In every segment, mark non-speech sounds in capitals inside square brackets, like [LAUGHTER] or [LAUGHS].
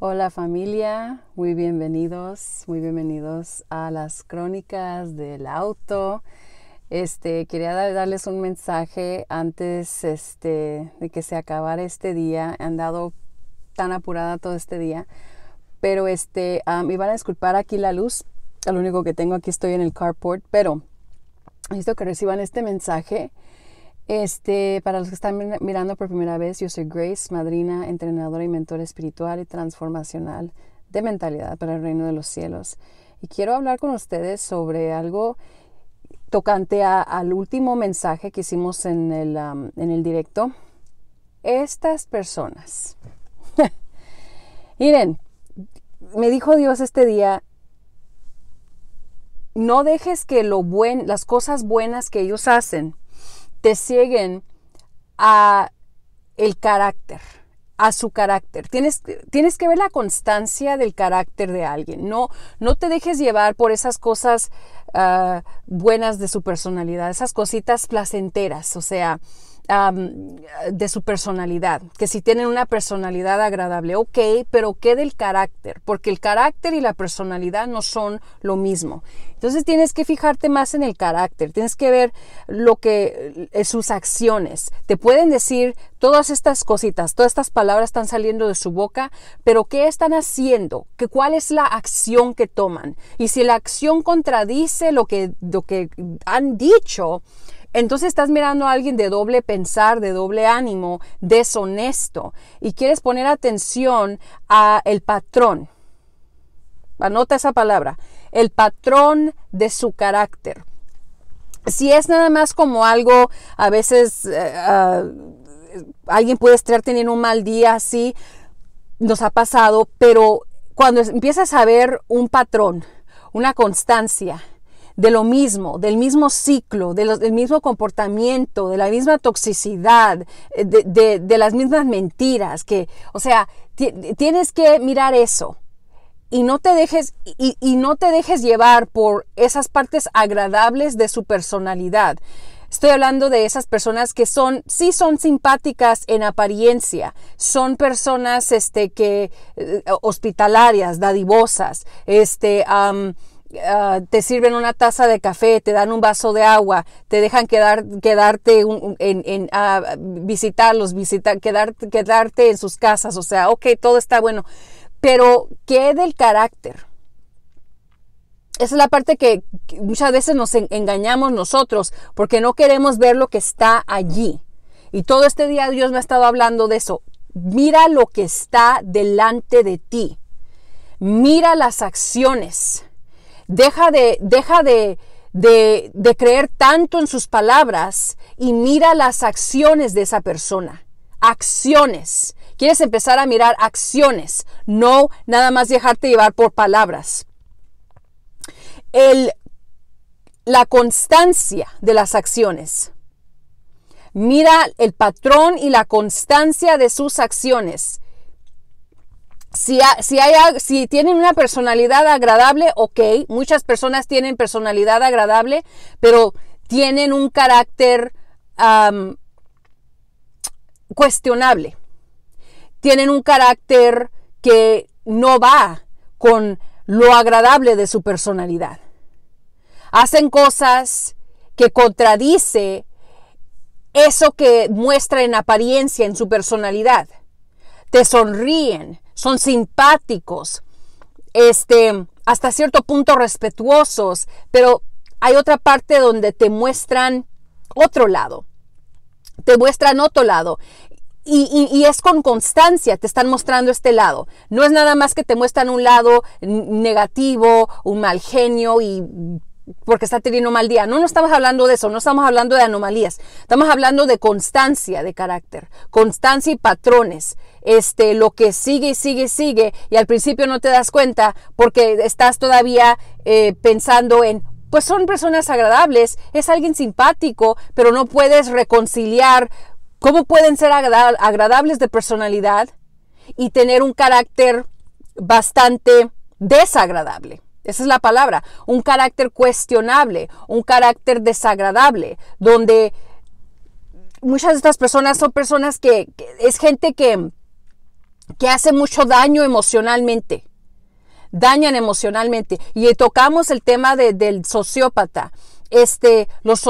Hola familia, muy bienvenidos, muy bienvenidos a las crónicas del auto. Este, quería darles un mensaje antes este, de que se acabara este día. He andado tan apurada todo este día, pero este, ah, iban a disculpar aquí la luz. Lo único que tengo aquí estoy en el carport, pero necesito que reciban este mensaje este, para los que están mirando por primera vez, yo soy Grace, madrina, entrenadora y mentor espiritual y transformacional de mentalidad para el reino de los cielos. Y quiero hablar con ustedes sobre algo tocante al último mensaje que hicimos en el, directo. Estas personas. [LAUGHS] Miren, me dijo Dios este día, no dejes que lo buen, las cosas buenas que ellos hacen te cieguen a el carácter, a su carácter. Tienes, tienes que ver la constancia del carácter de alguien. No, no te dejes llevar por esas cosas ah, buenas de su personalidad, esas cositas placenteras. O sea, de su personalidad, que si tienen una personalidad agradable, ok, pero ¿qué del carácter? Porque el carácter y la personalidad no son lo mismo. Entonces tienes que fijarte más en el carácter, tienes que ver lo que eh, sus acciones te pueden decir todas estas cositas, todas estas palabras están saliendo de su boca, pero ¿qué están haciendo? ¿Qué, ¿Cuál es la acción que toman? Y si la acción contradice lo que, lo que han dicho, entonces estás mirando a alguien de doble pensar, de doble ánimo, deshonesto y quieres poner atención a el patrón. Anota esa palabra, el patrón de su carácter. Si es nada más como algo, a veces eh, ah, alguien puede estar teniendo un mal día así, nos ha pasado, pero cuando empiezas a ver un patrón, una constancia, de lo mismo, del mismo ciclo, del mismo comportamiento, de la misma toxicidad, eh, de, las mismas mentiras, que, o sea, tienes que mirar eso y no te dejes y, no te dejes llevar por esas partes agradables de su personalidad. Estoy hablando de esas personas que son, sí son simpáticas en apariencia, son personas este, que, eh, hospitalarias, dadivosas, este, Ah, te sirven una taza de café, te dan un vaso de agua, te dejan quedar, quedarte en, ah, visitarlos, quedarte en sus casas, o sea, ok, todo está bueno, pero ¿qué del carácter? Esa es la parte que muchas veces nos engañamos nosotros porque no queremos ver lo que está allí. Y todo este día Dios me ha estado hablando de eso. Mira lo que está delante de ti. Mira las acciones. Deja de, creer tanto en sus palabras y mira las acciones de esa persona. Acciones. Quieres empezar a mirar acciones, no nada más dejarte llevar por palabras. El, la constancia de las acciones. Mira el patrón y la constancia de sus acciones. Si, tienen una personalidad agradable, ok, muchas personas tienen personalidad agradable, pero tienen un carácter cuestionable, tienen un carácter que no va con lo agradable de su personalidad. Hacen cosas que contradice eso que muestra en apariencia en su personalidad te sonríen, son simpáticos, este, hasta cierto punto respetuosos, pero hay otra parte donde te muestran otro lado, te muestran otro lado. Y, y, es con constancia, te están mostrando este lado. No es nada más que te muestran un lado negativo, un mal genio y porque está teniendo mal día. No, no estamos hablando de eso, no estamos hablando de anomalías. Estamos hablando de constancia de carácter, constancia y patrones. Este, lo que sigue y sigue y sigue, y al principio no te das cuenta porque estás todavía eh, pensando en, pues son personas agradables, es alguien simpático, pero no puedes reconciliar cómo pueden ser agradables de personalidad y tener un carácter bastante desagradable. Esa es la palabra, un carácter cuestionable, un carácter desagradable, donde muchas de estas personas son personas que, es gente que, que hace mucho daño emocionalmente dañan emocionalmente. Y tocamos el tema del sociópata. Este, los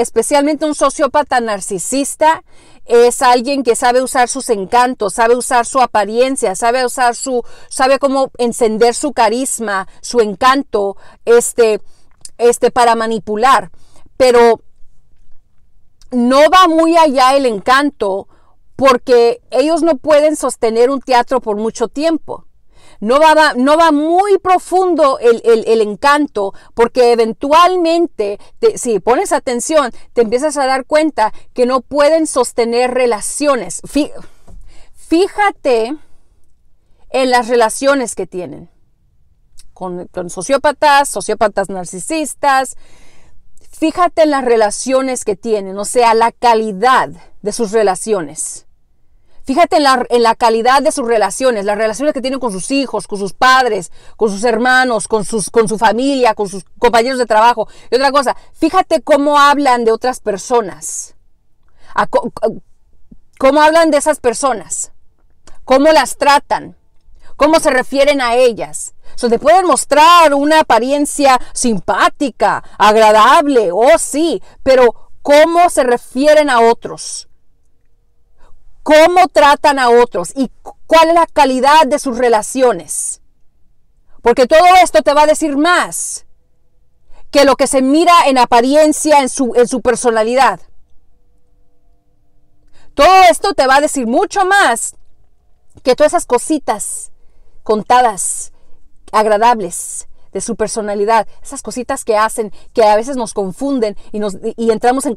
especialmente un sociópata narcisista, es alguien que sabe usar sus encantos, sabe usar su apariencia, sabe usar su, sabe cómo encender su carisma, su encanto, este, este, para manipular. Pero no va muy allá el encanto porque ellos no pueden sostener un teatro por mucho tiempo. No va, muy profundo el, encanto, porque eventualmente, si pones atención, te empiezas a dar cuenta que no pueden sostener relaciones. Fíjate en las relaciones que tienen con, con sociópatas, sociópatas narcisistas, fíjate en las relaciones que tienen, o sea, la calidad de sus relaciones. Fíjate en la, calidad de sus relaciones, las relaciones que tienen con sus hijos, con sus padres, con sus hermanos, con, sus, con su familia, con sus compañeros de trabajo. Y otra cosa, fíjate cómo hablan de otras personas. cómo hablan de esas personas, cómo las tratan, cómo se refieren a ellas. sea, te pueden mostrar una apariencia simpática, agradable, oh sí, pero cómo se refieren a otros, cómo tratan a otros y cuál es la calidad de sus relaciones. Porque todo esto te va a decir más que lo que se mira en apariencia, en su, en su personalidad. Todo esto te va a decir mucho más que todas esas cositas contadas, agradables de su personalidad, esas cositas que hacen, que a veces nos confunden y, nos, entramos en,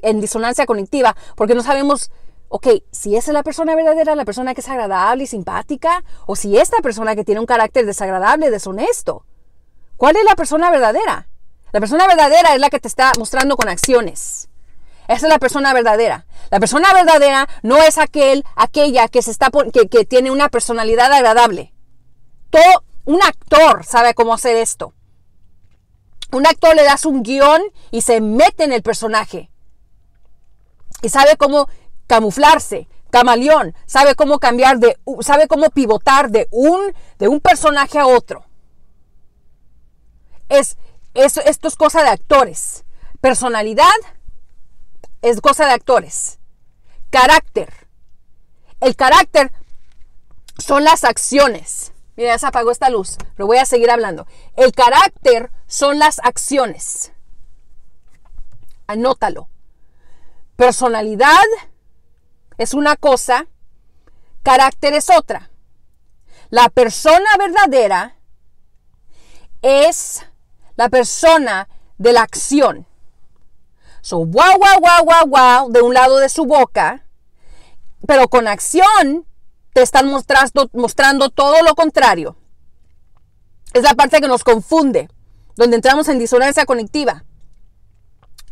en disonancia cognitiva porque no sabemos ok, si esa es la persona verdadera, la persona que es agradable y simpática, o si esta persona que tiene un carácter desagradable, deshonesto. ¿Cuál es la persona verdadera? La persona verdadera es la que te está mostrando con acciones. Esa es la persona verdadera. La persona verdadera no es aquel, aquella que, se está, que, que tiene una personalidad agradable. Todo, un actor sabe cómo hacer esto. Un actor le das un guión y se mete en el personaje. Y sabe cómo camuflarse, camaleón, sabe cómo cambiar de, sabe cómo pivotar de un, de un personaje a otro. Es, esto es cosa de actores. Personalidad es cosa de actores. Carácter. El carácter son las acciones. Mira, ya se apagó esta luz, lo voy a seguir hablando. El carácter son las acciones. Anótalo. Personalidad es una cosa, carácter es otra. La persona verdadera es la persona de la acción. So, wow, wow, wow, wow, wow, de un lado de su boca, pero con acción te están mostrando, mostrando todo lo contrario. Es la parte que nos confunde, donde entramos en disonancia conectiva.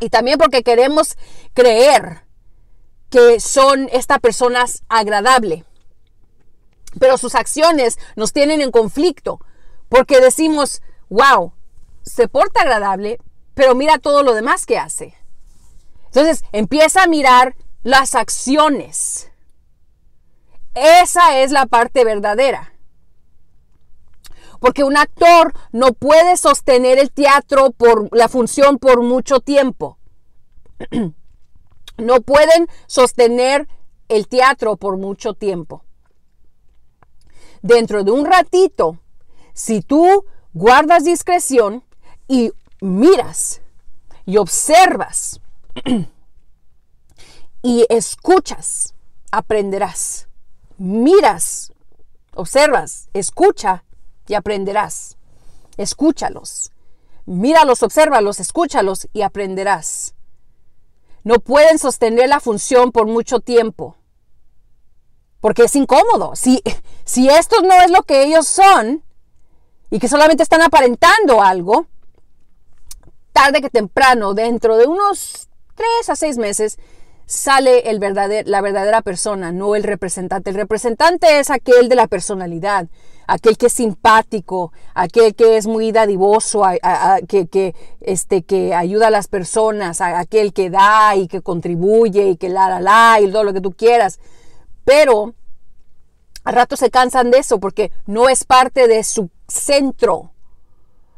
Y también porque queremos creer que son estas personas agradable, pero sus acciones nos tienen en conflicto porque decimos, wow, se porta agradable, pero mira todo lo demás que hace. Entonces empieza a mirar las acciones. Esa es la parte verdadera. Porque un actor no puede sostener el teatro por la función por mucho tiempo. [CLEARS THROAT] No pueden sostener el teatro por mucho tiempo. Dentro de un ratito, si tú guardas discreción y miras y observas [CLEARS THROAT] y escuchas, aprenderás. Miras, observas, escucha y aprenderás. Escúchalos. Míralos, obsérvalos, escúchalos y aprenderás no pueden sostener la función por mucho tiempo. Porque es incómodo. Si, si esto no es lo que ellos son y que solamente están aparentando algo, tarde que temprano, dentro de unos tres a seis meses, sale el verdadero la verdadera persona, no el representante. El representante es aquel de la personalidad, aquel que es simpático, aquel que es muy dadivoso, que, este, que ayuda a las personas, aquel que da y que contribuye y que la, la, la y todo lo que tú quieras. Pero a rato se cansan de eso porque no es parte de su centro,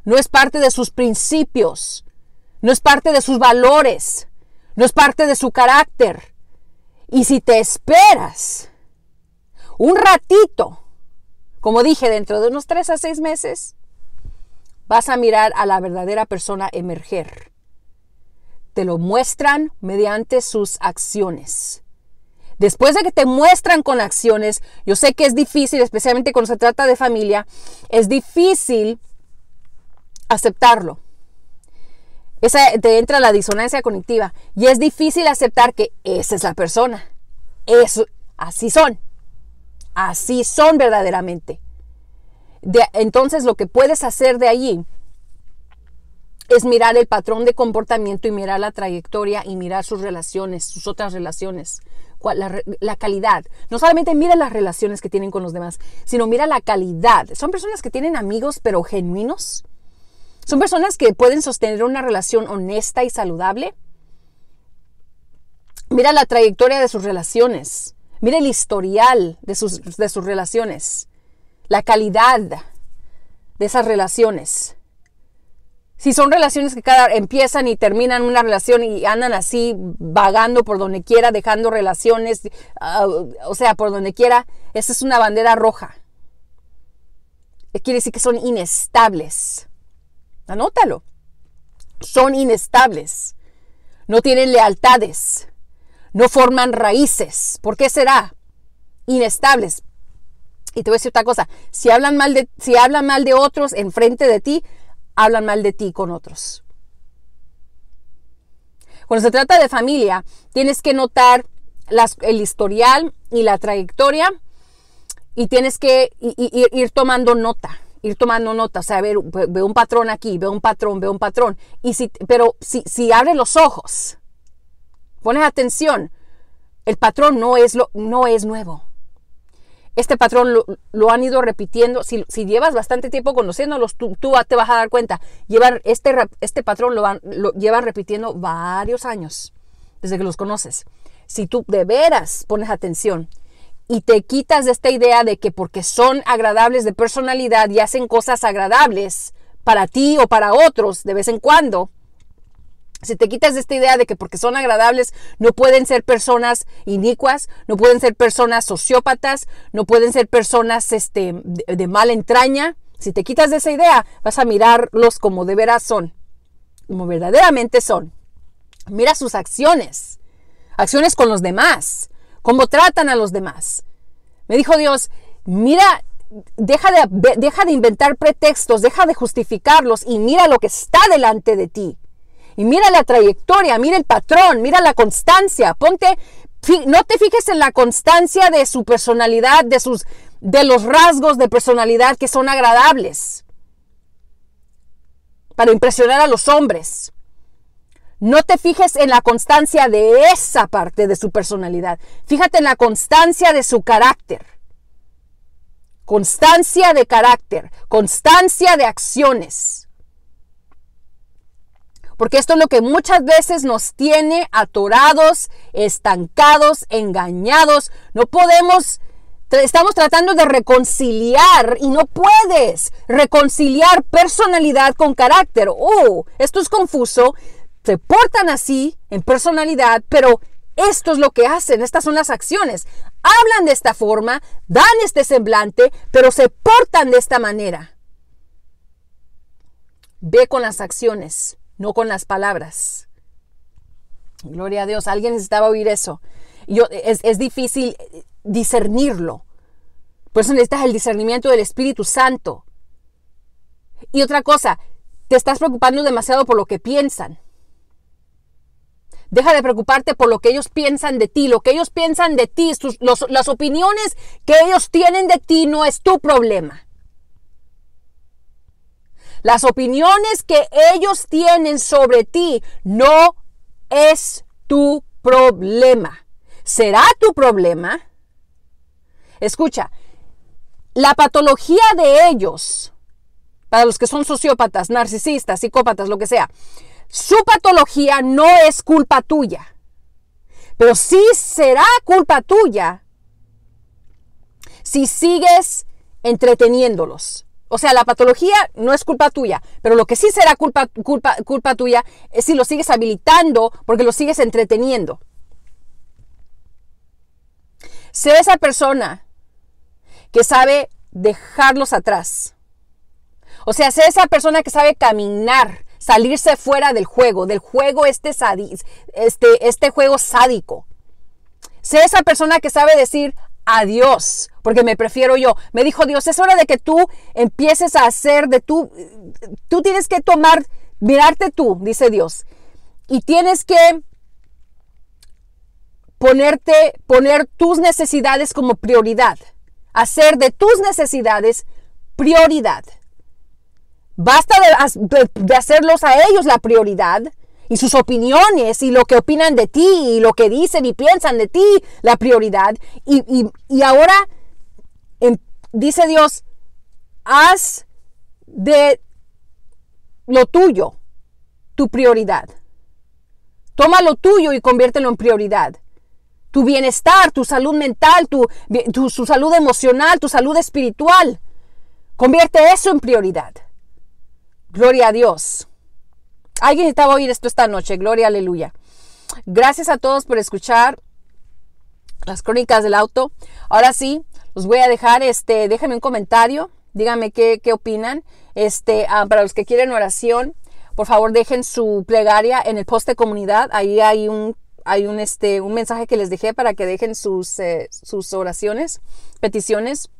no es parte de sus principios, no es parte de sus valores no es parte de su carácter. Y si te esperas un ratito, como dije, dentro de unos tres a seis meses, vas a mirar a la verdadera persona emerger. Te lo muestran mediante sus acciones. Después de que te muestran con acciones, yo sé que es difícil, especialmente cuando se trata de familia, es difícil aceptarlo. Esa, te entra la disonancia cognitiva y es difícil aceptar que esa es la persona. Eso, así son. Así son verdaderamente. De, entonces lo que puedes hacer de allí es mirar el patrón de comportamiento y mirar la trayectoria y mirar sus relaciones, sus otras relaciones, la, calidad. No solamente mira las relaciones que tienen con los demás, sino mira la calidad. Son personas que tienen amigos pero genuinos. Son personas que pueden sostener una relación honesta y saludable. Mira la trayectoria de sus relaciones. Mira el historial de sus, de sus relaciones. La calidad de esas relaciones. Si son relaciones que cada empiezan y terminan una relación y andan así vagando por donde quiera, dejando relaciones, ah, o sea, por donde quiera, esa es una bandera roja. Quiere decir que son inestables. Anótalo. Son inestables. No tienen lealtades. No forman raíces. ¿Por qué será? Inestables. Y te voy a decir otra cosa. Si hablan mal de, si hablan mal de otros enfrente de ti, hablan mal de ti con otros. Cuando se trata de familia, tienes que notar el historial y la trayectoria y tienes que ir tomando nota ir tomando notas... o sea, veo un patrón aquí, veo un patrón, veo un patrón. Y si, pero si, si abres los ojos, pones atención, el patrón no es, lo, no es nuevo. Este patrón lo, han ido repitiendo. Si, llevas bastante tiempo conociéndolos, tú, tú, te vas a dar cuenta. este, este patrón lo, van, lo llevan repitiendo varios años desde que los conoces. Si tú de veras pones atención y te quitas de esta idea de que porque son agradables de personalidad y hacen cosas agradables para ti o para otros de vez en cuando, si te quitas de esta idea de que porque son agradables no pueden ser personas inicuas, no pueden ser personas sociópatas, no pueden ser personas este, de, de mala entraña, si te quitas de esa idea vas a mirarlos como de veras son, como verdaderamente son. Mira sus acciones, acciones con los demás, cómo tratan a los demás. Me dijo Dios, mira, deja de, deja de inventar pretextos, deja de justificarlos y mira lo que está delante de ti. Y mira la trayectoria, mira el patrón, mira la constancia. Ponte, no te fijes en la constancia de su personalidad, de sus, de los rasgos de personalidad que son agradables para impresionar a los hombres. No te fijes en la constancia de esa parte de su personalidad. Fíjate en la constancia de su carácter. Constancia de carácter, constancia de acciones. Porque esto es lo que muchas veces nos tiene atorados, estancados, engañados. No podemos, estamos tratando de reconciliar y no puedes reconciliar personalidad con carácter. ¡Oh, Esto es confuso se portan así en personalidad, pero esto es lo que hacen, estas son las acciones. Hablan de esta forma, dan este semblante, pero se portan de esta manera. Ve con las acciones, no con las palabras. Gloria a Dios, alguien necesitaba oír eso. Yo, es, es difícil discernirlo. Por eso necesitas el discernimiento del Espíritu Santo. Y otra cosa, te estás preocupando demasiado por lo que piensan. Deja de preocuparte por lo que ellos piensan de ti. Lo que ellos piensan de ti, sus, las opiniones que ellos tienen de ti no es tu problema. Las opiniones que ellos tienen sobre ti no es tu problema. Será tu problema. Escucha, la patología de ellos, para los que son sociópatas, narcisistas, psicópatas, lo que sea, su patología no es culpa tuya, pero sí será culpa tuya si sigues entreteniéndolos. O sea, la patología no es culpa tuya, pero lo que sí será culpa, culpa, culpa tuya es si lo sigues habilitando porque lo sigues entreteniendo. Sé esa persona que sabe dejarlos atrás. O sea, sé esa persona que sabe caminar salirse fuera del juego, del juego este, este, este, juego sádico. Sé esa persona que sabe decir adiós, porque me prefiero yo. Me dijo Dios, es hora de que tú empieces a hacer de tú, tú tienes que tomar, mirarte tú, dice Dios, y tienes que ponerte, poner tus necesidades como prioridad, hacer de tus necesidades prioridad. Basta de, hacerlos a ellos la prioridad y sus opiniones y lo que opinan de ti y lo que dicen y piensan de ti la prioridad. Y, ahora em, dice Dios, haz de lo tuyo tu prioridad. Toma lo tuyo y conviértelo en prioridad. Tu bienestar, tu salud mental, tu, tu salud emocional, tu salud espiritual. Convierte eso en prioridad. Gloria a Dios. Alguien estaba oír esto esta noche. Gloria, aleluya. Gracias a todos por escuchar las crónicas del auto. Ahora sí, los voy a dejar. Este, déjenme un comentario. Díganme qué, qué opinan. Este, ah, para los que quieren oración, por favor dejen su plegaria en el post de comunidad. Ahí hay un, hay un, este, un mensaje que les dejé para que dejen sus, eh, sus oraciones, peticiones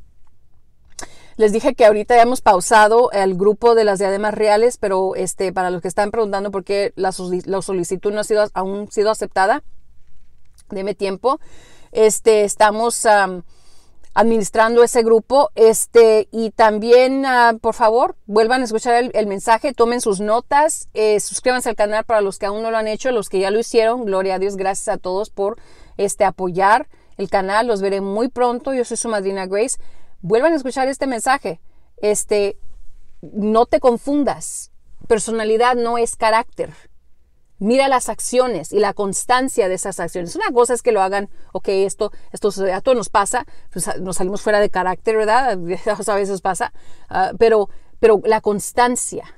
les dije que ahorita ya hemos pausado el grupo de las diademas reales, pero este, para los que están preguntando por qué la, solicitud no ha sido aún sido aceptada, deme tiempo. Este, estamos administrando ese grupo. Este, y también, ah, por favor, vuelvan a escuchar el, mensaje, tomen sus notas, eh, suscríbanse al canal para los que aún no lo han hecho, los que ya lo hicieron. Gloria a Dios, gracias a todos por este, apoyar el canal. Los veré muy pronto. Yo soy su madrina Grace vuelvan a escuchar este mensaje. Este, no te confundas. Personalidad no es carácter. Mira las acciones y la constancia de esas acciones. Una cosa es que lo hagan, ok, esto, esto a todos nos pasa, pues, nos salimos fuera de carácter, ¿verdad? [LAUGHS] a veces pasa, ah, pero, pero la constancia,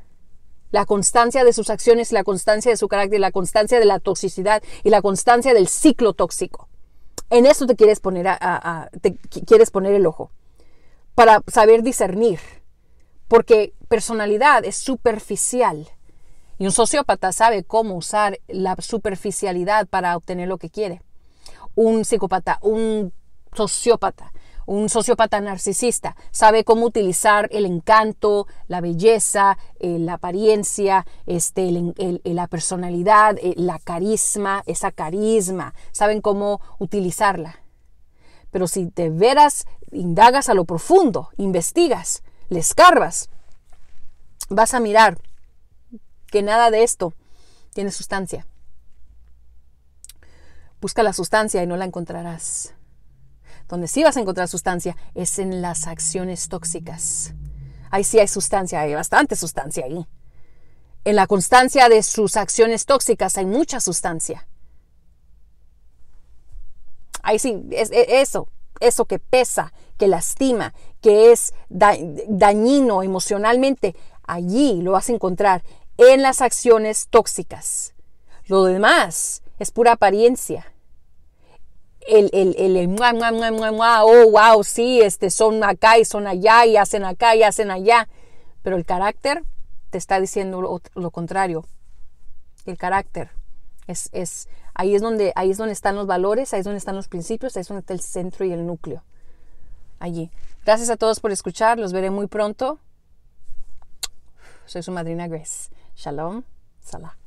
la constancia de sus acciones, la constancia de su carácter, la constancia de la toxicidad y la constancia del ciclo tóxico. En eso te quieres poner, te quieres poner el ojo para saber discernir, porque personalidad es superficial. Y un sociópata sabe cómo usar la superficialidad para obtener lo que quiere. Un psicópata, un sociópata, un sociópata narcisista sabe cómo utilizar el encanto, la belleza, eh, la apariencia, este, eh, la personalidad, eh, la carisma, esa carisma. Saben cómo utilizarla. Pero si te veras, indagas a lo profundo, investigas, le escarbas, vas a mirar que nada de esto tiene sustancia. Busca la sustancia y no la encontrarás. Donde sí vas a encontrar sustancia es en las acciones tóxicas. Ahí sí hay sustancia, hay bastante sustancia ahí. En la constancia de sus acciones tóxicas hay mucha sustancia ahí sí, es, e, eso, eso que pesa, que lastima, que es dañino emocionalmente, allí lo vas a encontrar en las acciones tóxicas. Lo demás es pura apariencia. El, el, mua, oh, wow, sí, este, son acá y son allá y hacen acá y hacen allá. Pero el carácter te está diciendo lo, lo contrario. El carácter es, es Ahí es, donde, ahí es donde están los valores, ahí es donde están los principios, ahí es donde está el centro y el núcleo. Allí. Gracias a todos por escuchar, los veré muy pronto. Soy su madrina Grace. Shalom, salah.